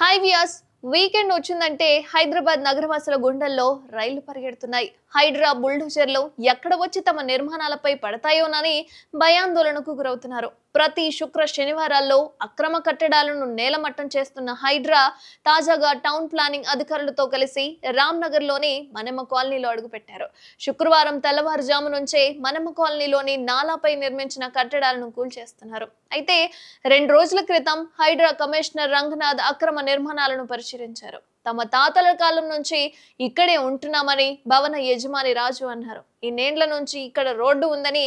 hi Vyas weekend వచ్చిందంటే హైదరాబాద్ నగరవాసుల అసలు గుండెల్లో రైళ్లు పరిగెడుతున్నాయి హైడ్రా బుల్డోజర్లు ఎక్కడ వచ్చి తమ నిర్మాణాలపై పడతాయోనని భయాందోళనకు గురవుతున్నారు ప్రతి శుక్ర శనివారాల్లో అక్రమ కట్టడాలను నేలమట్టం చేస్తున్న హైడ్రా తాజాగా టౌన్ ప్లానింగ్ అధికారులతో కలిసి రామ్నగర్లోని లోని మనమ కాలనీలో అడుగుపెట్టారు శుక్రవారం తెల్లవారుజాము నుంచే మనమ కాలనీలోని నాలాపై నిర్మించిన కట్టడాలను కూల్చేస్తున్నారు అయితే రెండు రోజుల క్రితం హైడ్రా కమిషనర్ రంగనాథ్ అక్రమ నిర్మాణాలను పరిశీలించారు తమ తాతల కాలం నుంచి ఇక్కడే ఉంటున్నామని భవన యజమాని రాజు అన్నారు ఇన్నేండ్ల నుంచి ఇక్కడ రోడ్డు ఉందని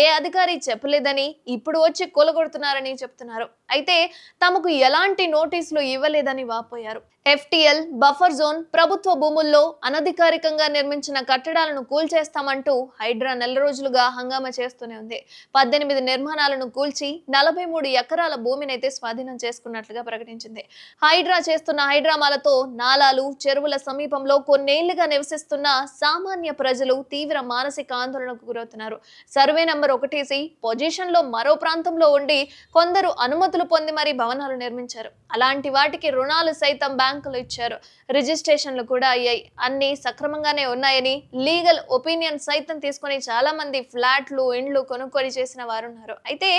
ఏ అధికారి చెప్పలేదని ఇప్పుడు వచ్చి కూలగొడుతున్నారని చెప్తున్నారు అయితే తమకు ఎలాంటి నోటీసులు ఇవ్వలేదని వాపోయారు ఎఫ్టీఎల్ బఫర్ జోన్ ప్రభుత్వ భూముల్లో అనధికారికంగా నిర్మించిన కట్టడాలను కూల్చేస్తామంటూ హైడ్రా నెల రోజులుగా హంగామా చేస్తూనే ఉంది పద్దెనిమిది నిర్మాణాలను కూల్చి నలభై మూడు ఎకరాల భూమినైతే స్వాధీనం చేసుకున్నట్లుగా ప్రకటించింది హైడ్రా చేస్తున్న హైడ్రామాలతో నాలాలు చెరువుల సమీపంలో కొన్నేళ్లుగా నివసిస్తున్న సామాన్య ప్రజలు తీవ్ర మానసిక ఆందోళనకు గురవుతున్నారు సర్వే నంబర్ ఒకటేసి పొజిషన్లో మరో ప్రాంతంలో ఉండి కొందరు అనుమతులు పొంది మరీ భవనాలు నిర్మించారు అలాంటి వాటికి రుణాలు సైతం బ్యాంకులు ఇచ్చారు రిజిస్ట్రేషన్లు కూడా అయ్యాయి అన్ని సక్రమంగానే ఉన్నాయని లీగల్ ఒపీనియన్ సైతం తీసుకొని చాలామంది ఫ్లాట్లు ఇండ్లు కొనుగోలు చేసిన వారు ఉన్నారు అయితే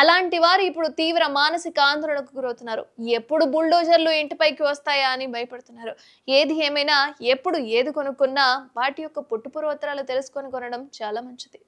అలాంటి వారు ఇప్పుడు తీవ్ర మానసిక ఆందోళనకు గురవుతున్నారు ఎప్పుడు బుల్డోజర్లు ఇంటిపైకి వస్తాయా అని భయపడుతున్నారు ఏది ఏమైనా ఎప్పుడు ఏది కొనుక్కున్నా వాటి యొక్క పుట్టుపూర్వోత్తరాలు తెలుసుకొని కొనడం చాలా మంచిది